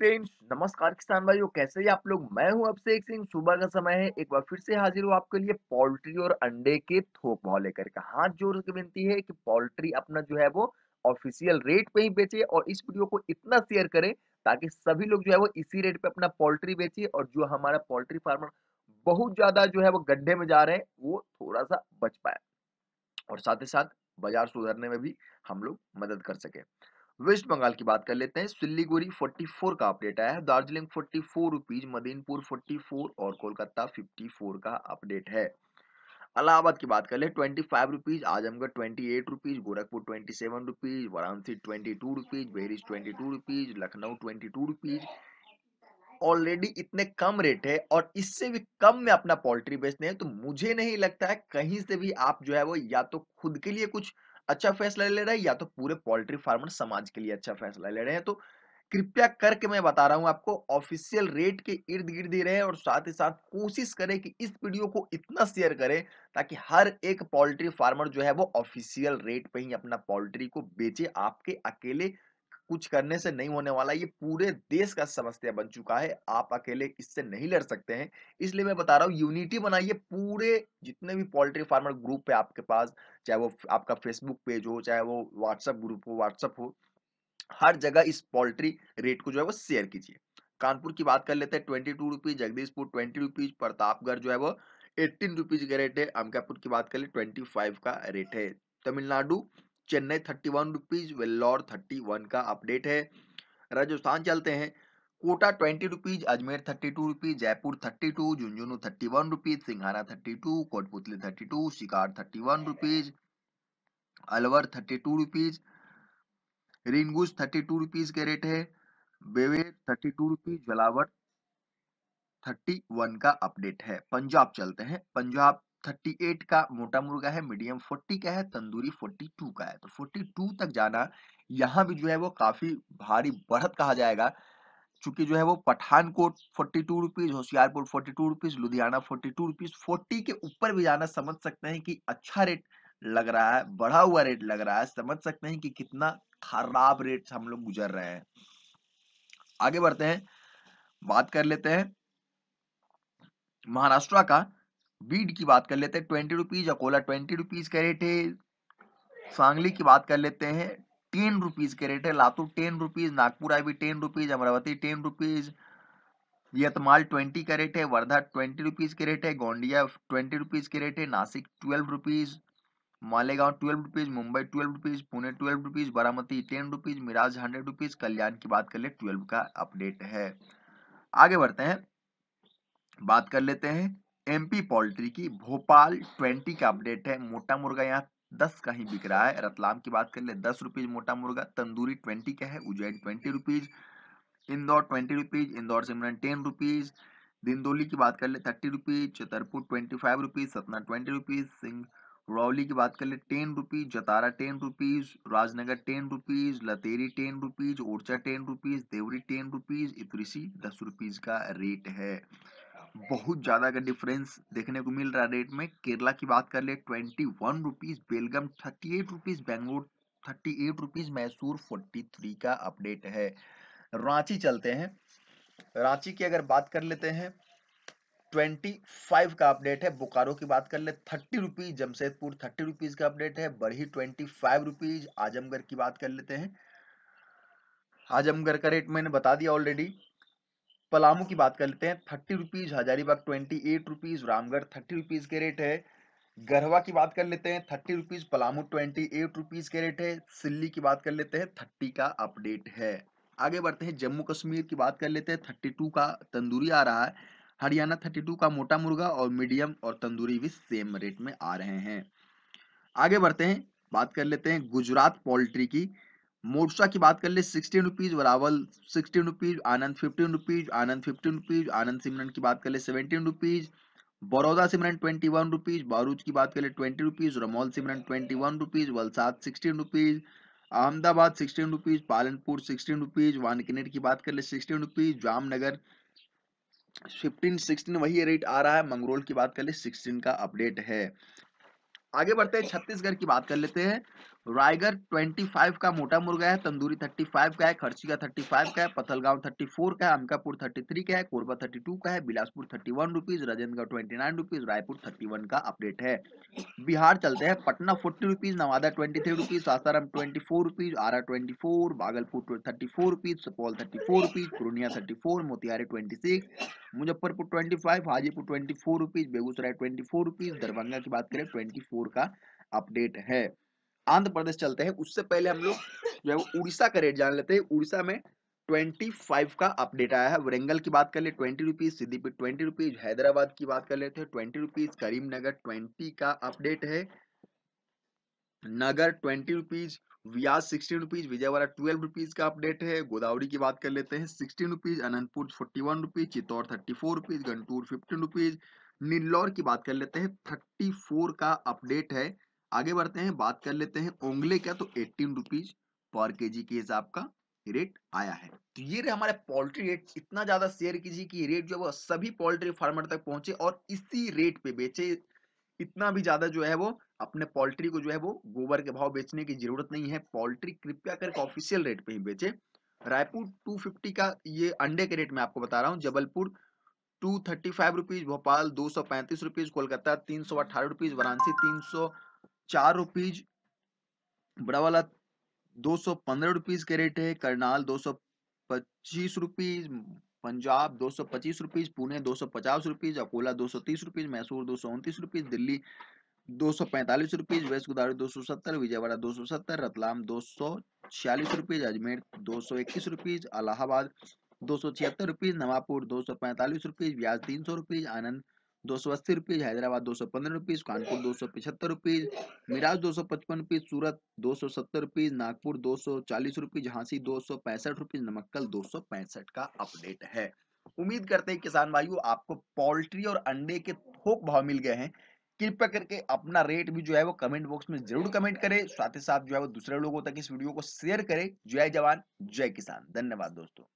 friends नमस्कार किसान भाइयों कैसे हैं आप लोग मैं हूं अभिषेक सिंह सुबह का समय है एक बार फिर से हाजिर हूं आपके लिए पोल्ट्री और अंडे के थोक भाव लेकर के हाथ जोड़ के विनती है कि पोल्ट्री अपना जो है वो ऑफिशियल रेट पे ही बेचे और इस वीडियो को इतना शेयर करें ताकि सभी लोग जो है वो इसी रेट पे अपना पोल्ट्री बेचे और जो हमारा पोल्ट्री फार्मर बहुत ज्यादा जो है वो गड्ढे में जा रहे हैं वो थोड़ा सा बच पाए और साथ ही साथ बाजार सुधरने में भी हम लोग मदद कर सके वेस्ट बंगाल की बात कर लेते हैं सिल्लीगुड़ी 44 का अपडेट आया है दार्जिलिंग 44 रुपीज मदीनपुर 44 और कोलकाता 54 का अपडेट है अलाहाबाद की बात कर ले twenty five rupees Azamgarh twenty eight rupees Gorakhpur twenty seven rupees Varanasi twenty two rupees बहरीज twenty two rupees Lucknow twenty two rupees already इतने कम रेट है और इससे भी कम में अपना पोल्ट्री बेचते हैं तो मुझे नहीं लगता है कहीं से भी आप जो है वो या तो खुद के लिए कुछ अच्छा फैसला ले रहा है या तो पूरे पोल्ट्री फार्मर समाज के लिए अच्छा फैसला ले रहे हैं तो कृपया करके मैं बता रहा हूं आपको ऑफिशियल रेट के इर्द गिर्द ही रहे और साथ ही साथ कोशिश करें कि इस वीडियो को इतना शेयर करें ताकि हर एक पोल्ट्री फार्मर जो है वो ऑफिशियल रेट पे ही अपना पोल्ट्री को बेचे आपके अकेले कुछ करने से नहीं होने वाला ये पूरे देश का समस्या बन चुका है आप अकेले इससे नहीं लड़ सकते हैं इसलिए मैं बता रहा हूँ यूनिटी बनाइए पूरे जितने भी पोल्ट्री फार्मर ग्रुप है आपके पास चाहे वो आपका फेसबुक पेज हो चाहे वो व्हाट्सएप ग्रुप हो व्हाट्सएप हो हर जगह इस पोल्ट्री रेट को जो है वो शेयर कीजिए कानपुर की बात कर लेते हैं twenty two rupees Jagdishpur twenty rupees Pratapgarh जो है वो एट्टीन रुपीज का रेट है अमकापुर की बात कर ले ट्वेंटी फाइव का रेट है Tamil Nadu Chennai thirty one rupees Vellore thirty one का अपडेट है राजस्थान चलते हैं Kota twenty rupees Ajmer thirty two rupees Jaipur thirty two Jhunjhunu thirty one rupees Singhana thirty two Kotputli thirty two Sikar thirty one rupees Alwar thirty two rupees Ringus thirty two rupees के rate है Beawar thirty two rupees Jhalawar thirty one का update है पंजाब चलते हैं Punjab thirty eight का मोटा मुर्गा है मीडियम फोर्टी का है तंदूरी फोर्टी टू का है तो फोर्टी टू तक जाना यहाँ भी जो है वो काफी भारी बढ़त कहा जाएगा चूंकि जो है वो Pathankot forty two rupees Hoshiarpur forty two rupees Ludhiana forty two rupees forty के ऊपर भी जाना समझ सकते हैं कि अच्छा रेट लग रहा है बढ़ा हुआ रेट लग रहा है समझ सकते हैं कि कितना खराब रेट से हम लोग गुजर रहे हैं आगे बढ़ते हैं बात कर लेते हैं महाराष्ट्र का बीड की बात कर लेते हैं twenty rupees Akola twenty rupees का रेट है सांगली की बात कर लेते हैं टेन रुपीज का रेट है लातूर टेन रुपीज नागपुर आई भी ten rupees Amravati ten rupees Yavatmal twenty का रेट है वर्धा ट्वेंटी रुपीज के रेट है गोंडिया ट्वेंटी रुपीज के रेट है Nashik twelve rupees Malegaon twelve rupees Mumbai twelve rupees Pune twelve rupees Baramati ten rupees Miraj hundred rupees Kalyan की बात कर ले ट्वेल्व का अपडेट है आगे बढ़ते हैं बात कर लेते हैं एमपी पोल्ट्री की भोपाल ट्वेंटी का अपडेट है मोटा मुर्गा यहाँ दस का ही बिक रहा है रतलाम की बात कर ले दस रुपीज मोटा मुर्गा तंदूरी ट्वेंटी का है Ujjain twenty rupees Indore twenty rupees Indore सिमरन टेन रुपीज दिंदोली की बात कर ले thirty rupees Chhatarpur twenty five rupees Satna twenty rupees Singrauli की बात कर ले ten rupees Jatara ten rupees Rajnagar ten rupees Lateri ten rupees Orchha ten rupees Deori ten rupees Itarsi दस रुपीज का रेट है बहुत ज़्यादा का डिफरेंस देखने को मिल रहा है रेट में केरला की बात कर ले twenty one rupees Belgaum thirty eight rupees Bangalore thirty eight rupees Mysore forty three का अपडेट है रांची चलते हैं रांची की अगर बात कर लेते हैं ट्वेंटी फाइव का अपडेट है बोकारो की बात कर ले thirty rupees Jamshedpur thirty rupees का अपडेट है बढ़ी ट्वेंटी फाइव रुपीज़ आजमगढ़ की बात कर लेते हैं आजमगढ़ का रेट मैंने बता दिया ऑलरेडी पलामू की बात कर लेते हैं thirty rupees Hazaribagh twenty eight rupees Ramgarh thirty rupees के रेट है गढ़वा की बात कर लेते हैं thirty rupees Palamu twenty eight rupees के रेट है सिल्ली की बात कर लेते हैं थर्टी का अपडेट है आगे बढ़ते हैं जम्मू कश्मीर की बात कर लेते हैं थर्टी टू का तंदूरी आ रहा है हरियाणा थर्टी टू का मोटा मुर्गा और मीडियम और तंदूरी भी सेम रेट में आ रहे हैं आगे बढ़ते हैं बात कर लेते हैं गुजरात पोल्ट्री की मोडसा की बात कर ले sixteen rupees Veraval sixteen rupees Anand fifteen rupees Anand fifteen rupees Anand सिमरन की बात कर ले सेवेंटीन रुपीज बड़ौदा सिमरन ट्वेंटी वन रुपीज बारूच की बात कर ले ट्वेंटी रुपीज रमौल सिमरन twenty one rupees Valsad sixteen rupees Ahmedabad sixteen rupees Palanpur sixteen rupees Wankaner की बात कर ले sixteen rupees Jamnagar fifteen sixteen वही रेट आ रहा है मंगरोल की बात कर ले सिक्सटीन का अपडेट है आगे बढ़ते हैं छत्तीसगढ़ की बात कर लेते हैं रायगढ़ 25 का मोटा मुर्गा है तंदूरी 35 का है खर्चिका 35 का है पथलगांव 34 का है अंकापुर 33 का है कोरबा 32 का है Bilaspur 31 one rupees Rajendragarh twenty nine rupees Raipur 31 का अपडेट है बिहार चलते हैं Patna 40 rupees Nawada 23 three rupees Sasaram twenty four rupees Arrah twenty four Bhagalpur thirty four rupees Supaul thirty four rupees Purnia thirty four Motihari twenty six Muzaffarpur twenty five Hajipur twenty four rupees Begusarai twenty four rupees Darbhanga की बात करें twenty four का update है आंध्र प्रदेश चलते हैं उससे पहले हम लोग जो है वो उड़ीसा का रेट जान लेते हैं उड़ीसा में ट्वेंटी फाइव का अपडेट आया है वरेंगल की बात कर ले twenty rupees Siddipet twenty rupees Hyderabad की बात कर लेते हैं ट्वेंटी रुपीज करीमनगर ट्वेंटी का अपडेट है नगर ट्वेंटी रुपीज व्यास sixteen rupees Vijayawada twelve rupees का अपडेट है गोदावरी की बात कर लेते हैं sixteen rupees Anantapur forty one rupees Chittoor thirty four rupees Guntur fifteen rupees Nellore की बात कर लेते हैं थर्टी फोर का अपडेट है आगे बढ़ते हैं बात कर लेते हैं ओंगले का तो एट्टीन रुपीज पर के के हिसाब का रेट आया है तो ये रहे हमारे पोल्ट्री रेट इतना ज्यादा शेयर कीजिए कि रेट जो है वो सभी पोल्ट्री फार्मर तक पहुंचे और इसी रेट पे बेचे इतना भी ज्यादा जो है वो अपने पोल्ट्री को जो है वो गोबर के भाव बेचने की जरूरत नहीं है पोल्ट्री कृपया करके ऑफिशियल रेट पे ही बेचे रायपुर 250 का ये अंडे के रेट में आपको बता रहा हूँ Jabalpur two thirty five rupees Bhopal दो सौ पैंतीस रुपीज कोलकाता तीन सौ अठारह रुपीज वाराणसी तीन सौ चार रुपीज बड़ा वाला दो सौ पंद्रह रुपीज के रेट है करनाल दो सौ पच्चीस रुपीज पंजाब दो सौ पच्चीस रुपीज पुणे दो सौ पचास रुपीज अकोला दो सौ तीस रुपीज मैसूर दो सौ उनतीस रुपीज दिल्ली दो सौ पैंतालीस रुपीज वेस्ट गोदावरी दो सौ सत्तर विजयवाड़ा दो सौ सत्तर रतलाम दो सौ छियालीस रुपीज अजमेर दो सौ इक्कीस रुपीज अलाहाबाद दो सौ छिहत्तर रुपीज नवापुर दो सौ पैंतालीस रुपीज ब्याज तीन सौ रुपीज आनंद दो सौ अस्सी रुपीज हैदराबाद दो सौ पंद्रह रुपीज कानपुर दो सौ पिछहत्तर रुपीज मिराज दो सौ पचपन रुपीज सूरत दो सौ सत्तर रुपीज नागपुर दो सौ चालीस रुपीज झांसी दो सौ पैंसठ रुपीज नमक्कल दो सौ पैंसठ का अपडेट है उम्मीद करते हैं किसान भाइयों आपको पोल्ट्री और अंडे के थोक भाव मिल गए हैं कृपया करके अपना रेट भी जो है वो कमेंट बॉक्स में जरूर कमेंट करें साथ ही साथ जो है वो दूसरे लोगों तक इस वीडियो को शेयर करें जय जवान जय किसान धन्यवाद दोस्तों